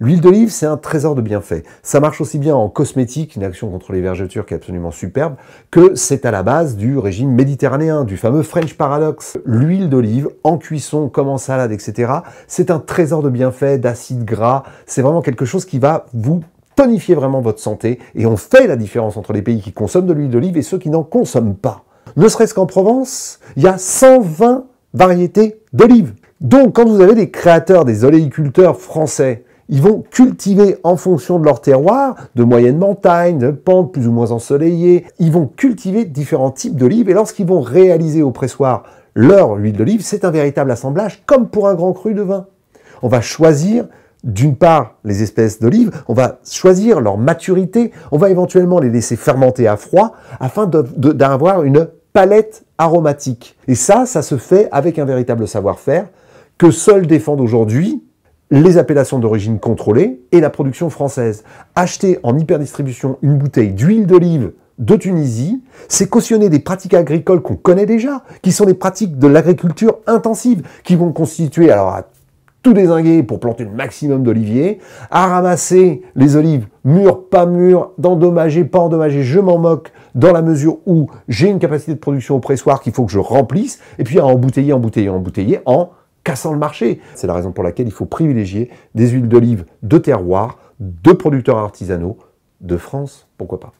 L'huile d'olive, c'est un trésor de bienfaits. Ça marche aussi bien en cosmétique, une action contre les vergetures qui est absolument superbe, que c'est à la base du régime méditerranéen, du fameux French Paradox. L'huile d'olive, en cuisson, comme en salade, etc., c'est un trésor de bienfaits, d'acides gras. C'est vraiment quelque chose qui va vous tonifier vraiment votre santé. Et on fait la différence entre les pays qui consomment de l'huile d'olive et ceux qui n'en consomment pas. Ne serait-ce qu'en Provence, il y a 120 variétés d'olives. Donc quand vous avez des créateurs, des oléiculteurs français, ils vont cultiver en fonction de leur terroir, de moyenne montagne, de pente plus ou moins ensoleillée, ils vont cultiver différents types d'olives et lorsqu'ils vont réaliser au pressoir leur huile d'olive, c'est un véritable assemblage comme pour un grand cru de vin. On va choisir d'une part les espèces d'olives, on va choisir leur maturité, on va éventuellement les laisser fermenter à froid afin d'avoir une palette aromatique. Et ça, ça se fait avec un véritable savoir-faire que seuls défendent aujourd'hui les appellations d'origine contrôlée et la production française. Acheter en hyperdistribution une bouteille d'huile d'olive de Tunisie, c'est cautionner des pratiques agricoles qu'on connaît déjà, qui sont des pratiques de l'agriculture intensive, qui vont constituer, alors à tout désinguer pour planter le maximum d'oliviers, à ramasser les olives mûres, pas mûres, d'endommager, pas endommager, je m'en moque dans la mesure où j'ai une capacité de production au pressoir qu'il faut que je remplisse, et puis à embouteiller, embouteiller, embouteiller en cassant le marché. C'est la raison pour laquelle il faut privilégier des huiles d'olive de terroir, de producteurs artisanaux, de France, pourquoi pas.